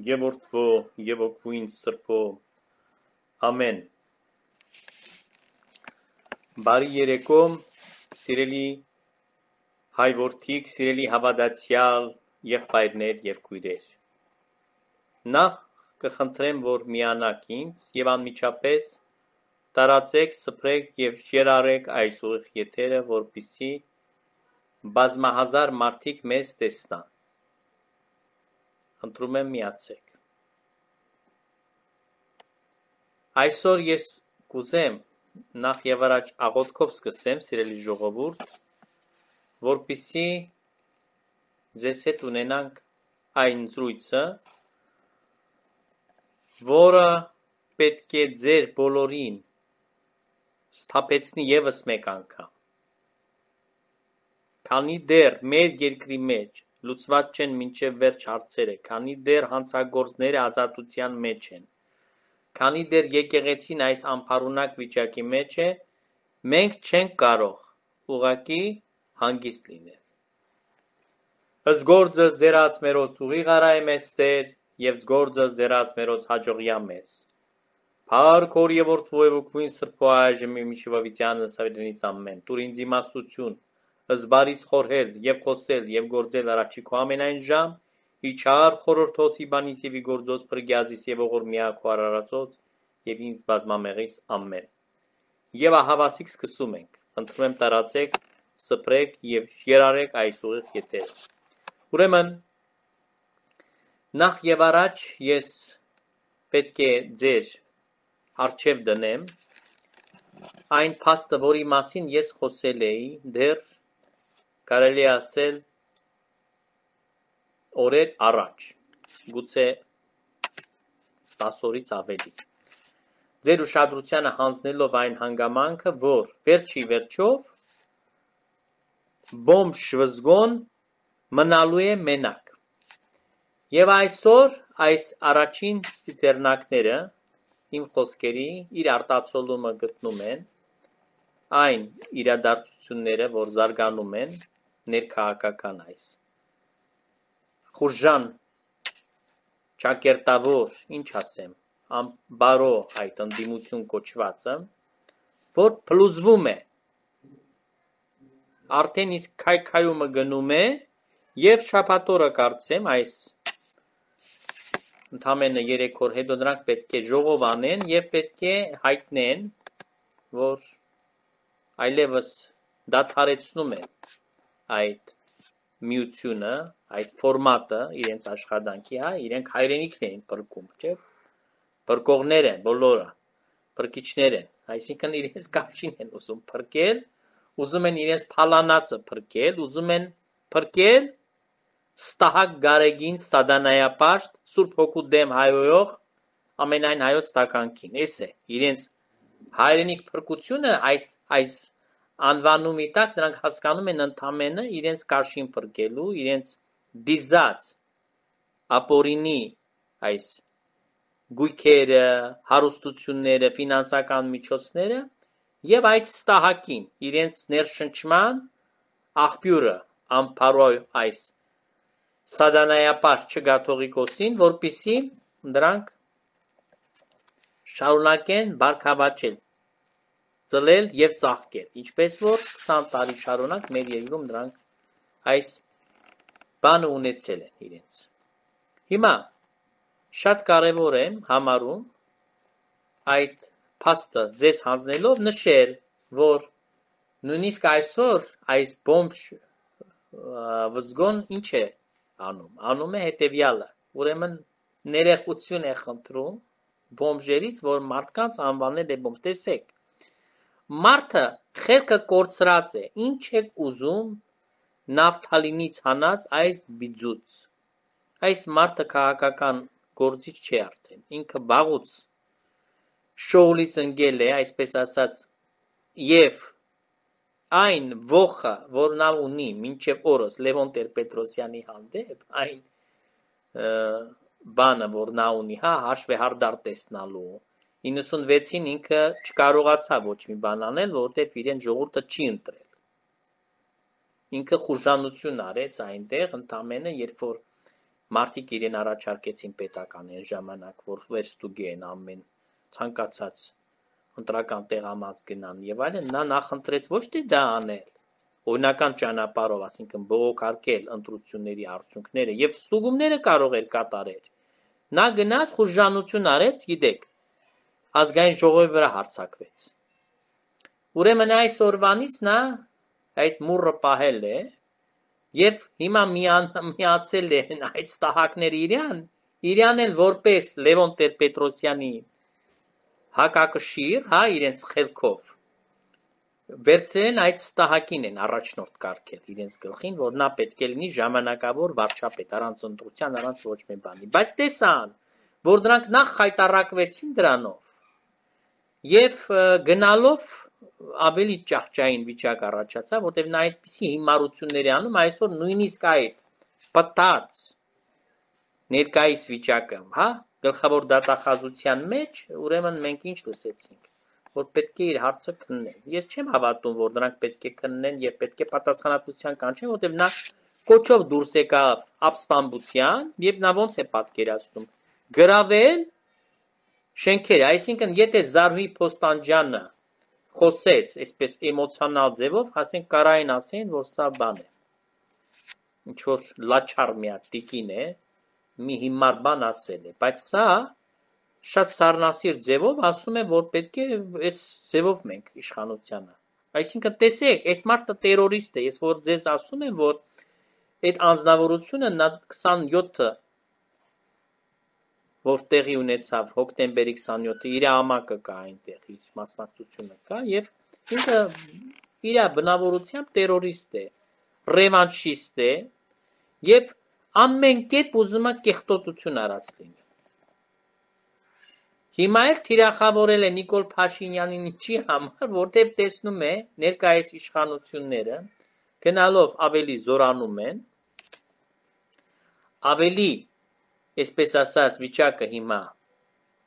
եւ Օրդվո եւ Օքուին Սրբո Ամեն Բարի երեկո սիրելի հայ որդիկ, սիրելի հավատացյալ եղբայրներ եւ քույրեր Նախ կխնդրեմ որ միանաք ինձ եւ անմիջապես տարածեք, սփռեք եւ շերարեք այս ուղիղ եթերը, որբիսի բազմահազար մարդիկ մեզ տեսնան։ Խնդրում եմ միացեք։ Այսօր ես կուզեմ նախ եւ առաջ աղոթքով սկսեմ, սիրելի ժողովուրդ, որpիսի ձեզ հետ ունենանք այն զրույցը, որը պետք է ձեր բոլորին սթափեցնի եւս մեկ անգամ։ Քանի դեռ մեր երկրի մեջ Լուծված չեն մինչև վերջ հարցերը, քանի դեռ հանցագործները ազատության մեջ են։ Քանի դեռ եկեղեցին այս անփարունակ վիճակի մեջ է, մենք չենք կարող ուղակի հանգիստ լինել։ Զգործը ձերած մերոց ուղի գարայ մեզ Տեր, եւ զգործը ձերած մերոց հաջողյա մեզ։ Փառք օր եւ որդվով ու քույն սրբոայժմ մի միջվավիտյանս ավելնից ամեն։ Տուր ինձ իմաստություն զբարից խորհել և խոսել և գործել առաջիկու ամենայն ժամ, իջար խորհրդոց հիբանից և իգործոց փրկիազիս և ողորմյակ ու արարածոց և ինձ բազմամեղիս ամեն։ Եվ ահավասիկ սկսում ենք, խնդրում եմ տարածեք, սփրեք և երարեք այս ուղիղ եթերը։ Ուրեմն, նախ և առաջ ես պետք է ձեր արջև դնեմ այն փաստը, որի մասին ես խոսել էի դեռ կարելի է ասել օրեր առաջ, գուցե 10 օրից ավելի։ Ձեր ուշադրությանը հանձնելով այն հանգամանքը, որ վերջի վերջով բոմբ շվզգոն մնալու է մենակ։ Եվ այսօր այս առաջին ծիծեռնակները իմ խոսքերի իր արտացոլումը գտնում են այն իրադարձությունները, որ զարգանում են ներքաղաքական այս։ Խուրժան, ճակերտավոր, ինչ ասեմ, ամբարո այդ ընդդիմություն կոչվածը, որ փլուզվում է, արդեն իսկ քայքայումը գնում է եւ շապատորը կարծեմ այս ընդամենը 3 օր հետո նրանք պետք է ժողով անեն եւ պետք է հայտնեն որ այլևս դա ցարեցնում է այդ միությունը, այդ ֆորմատը իրենց աշխատանքի, հա, իրենք հայրենիքն են բրկում, չէ՞։ Բրկողներ են բոլորը, բրկիչներ են։ Այսինքն իրենց կաշին են ուզում բրկել, ուզում են իրենց թալանացը բրկել, ուզում են բրկել ստահակ գարեգին սադանայապաշտ Սուրբ հոգու դեմ հայոյող ամենայն հայոց տականքին։ Էս է իրենց հայրենիք փրկությունը այս այս անվանումի տակ նրանք հասկանում են ընդամենը իրենց կարշին փրկելու, իրենց դիզած ապորինի այս գույքերը, հարստությունները, ֆինանսական միջոցները եւ այդ ստահակին իրենց ներշնչման աղբյուրը ամփարոյ այս սադանայապար չգաթողիկոսին, որpիսի նրանք շարունակեն բարգավաճել ծլել եւ ծաղկել, ինչպես որ 20 տարի շարունակ մեր երկրում նրանք այս բանը ունեցել են իրենց։ Հիմա շատ կարևոր է համարում այդ փաստը ձեզ հանձնելով նշել, որ նույնիսկ այսօր այս բոմբ վզգոն ինչ է անում։ Անում է հետեւյալը։ Ուրեմն ներեխություն է խնդրում բոմբժերից, որ մարդկանց անվանել է բոմբ։ Տեսեք, Մարդը խելքը կորցրած է, ի՞նչ եք ուզում նավթալինից հանած այս բիձուց։ Այս մարդը քաղաքական գործիչ չի արդեն, ինքը բաղուց շողլից ընկել է, այսպես ասած, եւ այն ողը, որ նա ունի մինչև օրս Լևոն Տեր-Պետրոսյանի հանդեպ, այն բանը, որ նա ունի, հա, հաշվեհարդար տեսնալու, 96-ին ինքը չկարողացավ ոչ մի բան անել, որովհետև իրեն ժողովուրդը չի ընտրել։ Ինքը խուժանություն արեց այնտեղ, ընդամենը երբ որ մարդիկ իրեն առաջարկեցին պետական այն ժամանակ, որ վերստուգի են ամեն ցանկացած ընտրական տեղամաս գնան եւ այլն, նա նախընտրեց ոչ թե դա անել, օրինական ճանապարհով, ասինքն բողոքարկել ընտրությունների արդյունքները եւ ստուգումները կարող էր կատարել։ Նա գնաց խուժանություն արեց, գիտեք, Ազգային ժողովի վրա հարձակվեց։ Ուրեմն այս օրվանից նա այդ մուրը պահել է եւ հիմա միացել են այդ ստահակները իրան, իրան էլ որպես Լևոն Տեր-Պետրոսյանի հակակշիռ, հա, իրենց խելքով վերցրեն այդ ստահակին են առաջնորդ կարգել իրենց գլխին, որ նա պետք է լինի ժամանակավոր վարչապետ, առանց ընտրության, առանց ոչ մի բանի։ Բայց տեսան, որ նրանք նախ հայտարարվեցին դրանով, Եվ գնալով ավելի ճահճային վիճակ առաջացավ, որտեղ նա այդպիսի հիմարությունների անում, այսօր նույնիսկ այդ պտած ներկայիս վիճակը, հա, գլխավոր դատախազության մեջ, ուրեմն մենք ինչ լսեցինք, որ պետք է իր հարցը քննեն։ Ես չեմ հավատում, որ նրանք պետք է քննեն եւ պետք է պատասխանատվության կանչեն, որտեղ նա կոչով դուրս եկավ ապստամբության, եւ նա ոնց է պատկերացնում։ Գրավել շենքերը, այսինքն եթե Զարուհի Փոստանջյանը խոսեց այսպես էմոցիոնալ ձևով, ասենք կարային ասեն, որ սա բան է։ Ինչ որ լաչար միա տիկին է, մի հիմար բան ասել է, բայց սա շատ սառնասիր ձևով ասում է, որ պետք է այս ձևով մենք իշխանությանը։ Այսինքն տեսեք, այդ մարդը terrorist է, ես որ ձեզ ասում եմ, որ այդ անznավորությունը նա 27-ը որ տեղի ունեցավ հոկտեմբերի 27-ը, իր համակը կա այնտեղ, իր մասնակցությունը կա եւ ինքը իր բնավորությամբ terrorist է, ռևանշիստ է եւ ամեն կերպ ուզում է կեղտոտություն արածել։ Հիմա էլ թիրախավորել է Նիկոլ Փաշինյանին ինչի համար, որտեվ տեսնում է ներկայիս իշխանությունները գնալով ավելի զորանում են, ավելի այսպես ասած, վիճակը հիմա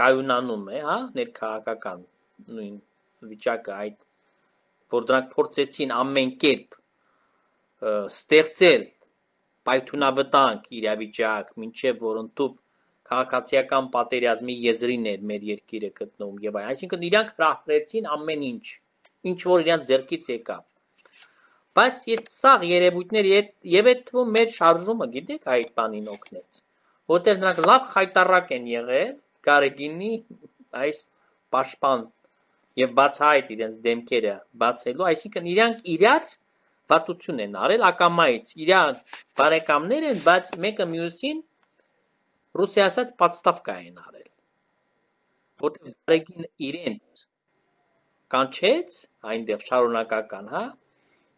կայունանում է, հա, ներքաղաքական նույն վիճակը այդ որ դրանք փորձեցին ամեն կերպ ստեղծել պայթունավտանգ իրավիճակ, մինչև որ ընդտուփ քաղաքացիական պատերազմի եզրին էր մեր երկիրը գտնվում եւ այլն։ Այսինքն իրանք հրահրեցին ամեն ինչ, ինչ որ իրանք ձեռքից եկավ։ Բայց այդ սաղ երևույթները եւ այդ թվում մեր շարժումը, գիտեք, այդ բանին օգնեց որտեղ նրանք լավ հայտարակ են եղել Գարեգինի այս պաշտպան եւ բացահայտ իրենց դեմքերը բացելու, այսինքն իրանք իրար վատություն են արել ակամայից։ Իրան բարեկամներ են, բայց մեկը մյուսին ռուսիասած պատստավկա են արել։ Որտեղ Գարեգին իրենց կանչեց այնտեղ շարունակական, հա,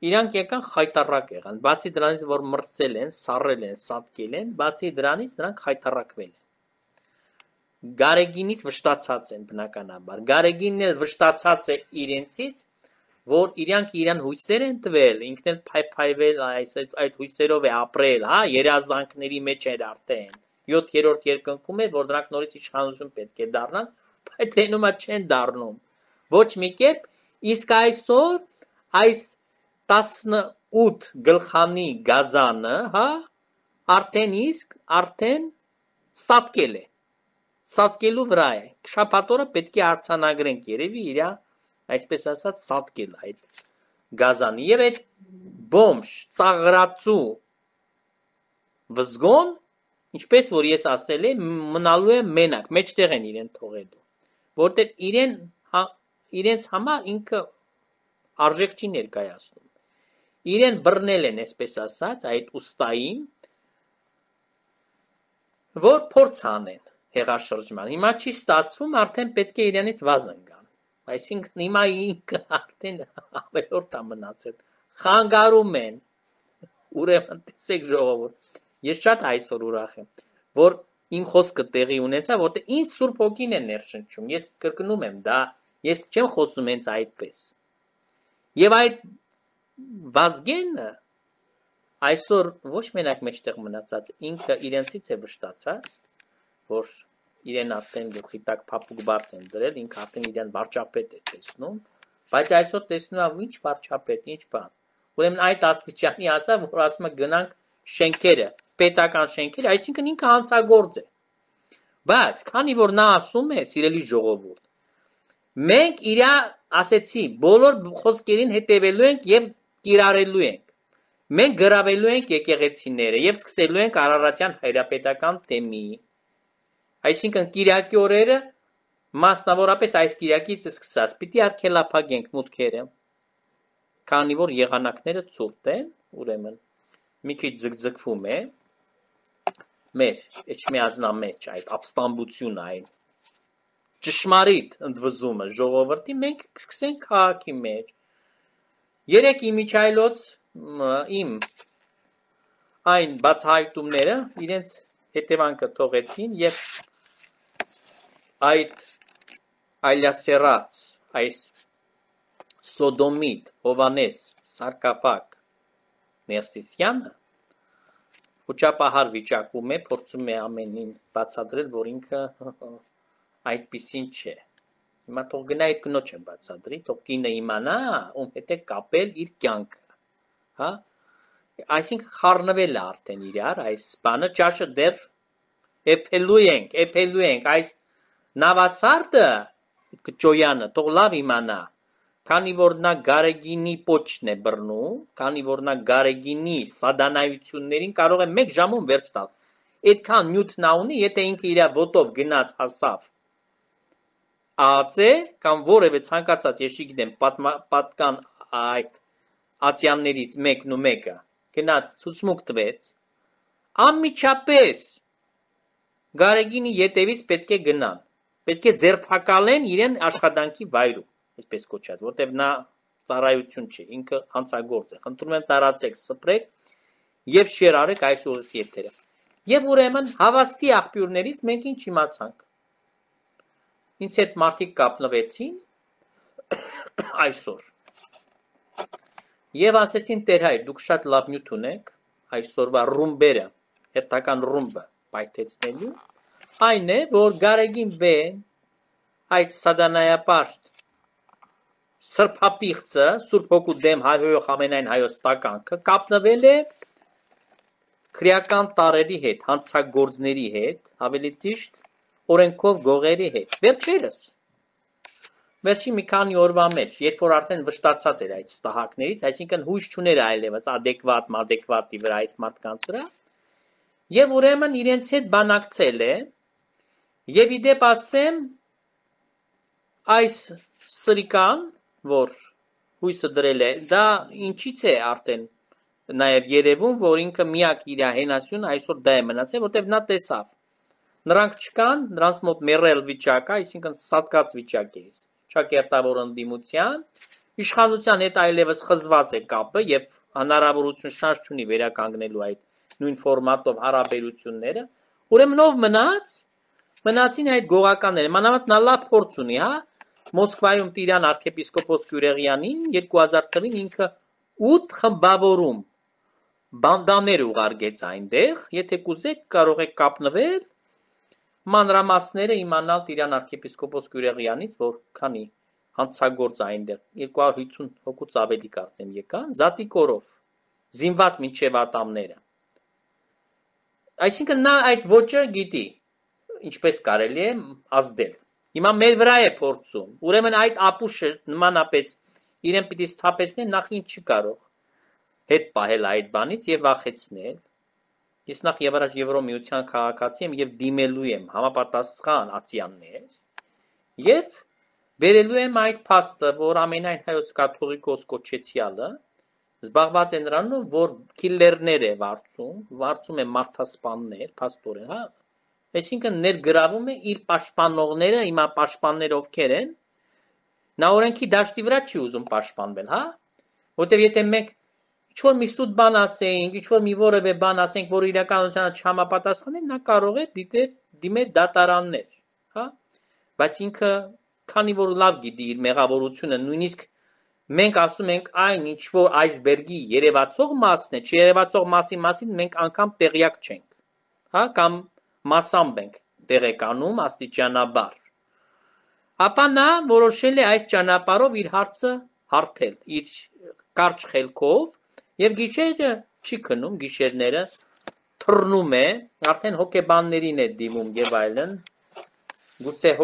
Իրանք եկան խայտառակ եղան, բացի դրանից, որ մրցել են, սառել են, սատկել են, բացի դրանից նրանք խայտառակվել են։ Գարեգինից վշտացած են բնականաբար։ Գարեգինն էլ վշտացած է իրենցից, որ իրանք իրան հույսեր են տվել, ինքն էլ փայփայվել այս այդ հույսերով է ապրել, հա, երազանքների մեջ էր արդեն։ 7-րդ երկնքում է, որ դրանք նորից իշխանություն պետք է դառնան, բայց դենում չեն դառնում։ Ոչ մի կերպ, իսկ այսօր այս 18 գլխանի գազանը, հա, արդեն իսկ արդեն սատկել է։ Սատկելու վրա է։ Շապատորը պետք է արցանագրենք երևի իր այսպես ասած սատկել այդ գազանը։ Եվ այդ բոմշ ծաղրացու վզգոն, ինչպես որ ես ասել եմ, մնալու է մենակ, մեջտեղ են իրեն թողելու, որտեղ իրեն հա, իրենց համար ինքը արժեք չի ներկայացնում իրեն բռնել են, այսպես ասած, այդ ուստային, որ փորձ անեն հեղաշրջման։ Հիմա չի ստացվում, արդեն պետք է իրենից վազ ընկան։ Այսինքն հիմա ինքը արդեն ավելորդ է մնացել։ Խանգարում են։ Ուրեմն տեսեք ժողովուրդ, ես շատ այսօր ուրախ եմ, որ իմ խոսքը տեղի ունեցավ, որտեղ ինձ Սուրբ Հոգին է ներշնչում։ Ես կրկնում եմ, դա ես չեմ խոսում հենց այդպես։ Եվ այդ Վազգենը այսօր ոչ մենակ մեջտեղ մնացած ինքը իրենցից է վշտացած, որ իրեն արդեն գլխի տակ փափուկ բարձ են դրել, ինքը արդեն իրեն վարչապետ է տեսնում, բայց այսօր տեսնում ավ ինչ վարչապետ, ինչ բան։ Ուրեմն այդ աստիճանի ասա, որ ասում է գնանք շենքերը, պետական շենքերը, այսինքն ինքը հանցագործ է։ Բայց քանի որ նա ասում է, սիրելի ժողովուրդ, մենք իրա ասեցի, բոլոր խոսքերին հետևելու ենք եւ կիրառելու ենք։ Մենք գրավելու ենք եկեղեցիները եւ սկսելու ենք Արարատյան հայրապետական թեմի։ Այսինքն Կիրակի օրերը մասնավորապես այս Կիրակից սկսած պիտի արքելափագենք մուտքերը։ Քանի որ եղանակները ցուրտ են, ուրեմն մի քիչ ձգձգվում է մեր իջմիածնամեջ այդ ապստամբությունը այն ճշմարիտ ընդվզումը ժողովրդի մենք կսկսենք քաղաքի մեջ Երեք իմիջայլոց իմ այն բացահայտումները իրենց հետևանքը թողեցին եւ այդ այլասերած այս Սոդոմիտ Հովանես Սարկապակ Ներսիսյանը խոճապահար վիճակում է, փորձում է ամենին բացատրել, որ ինքը այդպեսին չէ։ Հիմա թող գնա այդ կնոջը բացադրի, թող կինը իմանա, ում հետ է կապել իր կյանքը։ Հա? Այսինքն խառնվել է արդեն իրար այս բանը, ճաշը դեռ էփելու ենք, էփելու ենք այս նավասարտը կճոյանը, թող լավ իմանա։ Քանի որ նա Գարեգինի փոչն է բռնում, քանի որ նա Գարեգինի սադանայություններին կարող է 1 ժամում վերջ տալ։ Այդքան նյութն ունի, եթե ինքը իր ոտով գնաց հասավ ԱԱՑ կամ որևէ ցանկացած, ես չգիտեմ, պատկան այդ ացյաններից մեկն ու մեկը գնաց ցուցմուկ տվեց, անմիջապես Գարեգինի յետևից պետք է գնան։ Պետք է ձերբակալեն իրեն աշխատանքի վայրում, այսպես կոչած, որտեղ նա ծառայություն չի, ինքը հանցագործ է։ Խնդրում եմ տարածեք, սփռեք եւ շեյր արեք այս ուղիղ եթերը։ Եվ ուրեմն հավաստի աղբյուրներից մենք ինչ իմացանք ինձ հետ մարդիկ կապնվեցին այսօր։ Եվ ասեցին Տեր հայր, դուք շատ լավ նյութ ունեք, այսօրվա ռումբերը, հերթական ռումբը պայթեցնելու, այն է, որ գարեգին բեն այդ սադանայապաշտ սրփապիղծը, Սուրբ Հոգու դեմ հայհոյող ամենայն հայոց տականքը կապնվել է քրեական տարերի հետ, հանցագործների հետ, ավելի ճիշտ օրենքով գողերի հետ։ Վերջերս Վերջին մի քանի օրվա մեջ, երբ որ արդեն վշտացած էր այդ ստահակներից, այսինքն հույս չուներ այլևս adekvat, madekvati վրա այդ մարդկանց վրա, եւ ուրեմն իրենց հետ բանակցել է, եւ իդեպ ասեմ այս սրիկան, որ հույսը դրել է, դա ինչից է արդեն նաև երևում, որ ինքը միակ իր հենասյուն այսօր դա է մնացել, որտեվ նա տեսավ Նրանք չկան, նրանց մոտ մեռել վիճակա, այսինքն սատկած վիճակ է։ Չակերտավոր ընդդիմության, իշխանության հետ այլևս խզված է կապը եւ հնարավորություն շանս չունի վերականգնելու այդ նույն ֆորմատով հարաբերությունները։ Ուրեմն ով մնաց, մնացին այդ գողականները։ Մանավանդ նա լավ փորձ ունի, հա։ Մոսկվայում Տիրան arczepiskopos Գյուրեղյանին 2000 թվին ինքը 8 խմբավորում բանդաներ ուղարկեց այնտեղ, եթե կուզեք կարող եք կապնվել Մանրամասները իմանալ Տիրան arciepiskopos Գյուրեղյանից, որ քանի հանցագործ այնտեղ 250 հոգուց ավելի կարծեմ եկան, զատիկորով, զինված մինչև ատամները։ Այսինքն նա այդ ոճը գիտի, ինչպես կարելի է ազդել։ Հիմա մեր վրա է փորձում։ Ուրեմն այդ ապուշը նմանապես իրեն պիտի սթափեցնեն, նախ ինչ չի կարող հետ պահել այդ բանից եւ վախեցնել Ես նախ եւ առաջ Եվրոմիության քաղաքացի եմ եւ դիմելու եմ համապատասխան ացիաններ եւ վերելու եմ այդ փաստը, որ ամենայն հայոց կաթողիկոս կոչեցյալը զբաղված է նրանով, որ քիլերներ է վարձում, վարձում է մարդասպաններ, փաստորեն, հա, Այսինքն ներգրավում է իր պաշտպանողները, հիմա պաշտպանները ովքեր են։ Նա օրենքի դաշտի վրա չի ուզում պաշտպանվել, հա։ Որտեւ եթե մենք ինչ-որ մի սուտ բան ասենք, ինչ-որ մի որևէ բան ասենք, որ իրականությանը չհամապատասխանի, նա կարող է դիտել դիմել դատարաններ, հա? Բայց ինքը քանի որ լավ գիտի իր մեղավորությունը, նույնիսկ մենք ասում ենք այն ինչ որ այսբերգի երևացող մասն է, չերևացող մասի մասին մենք անգամ տեղյակ չենք, հա? Կամ մասամբ ենք տեղեկանում աստիճանաբար։ Ապա նա որոշել է այս ճանապարհով իր հարցը հարթել, իր կարճ խելքով Եվ գիշերը չի քնում, գիշերները թռնում է, արդեն հոգեբաններին է դիմում եւ այլն։ Գուցե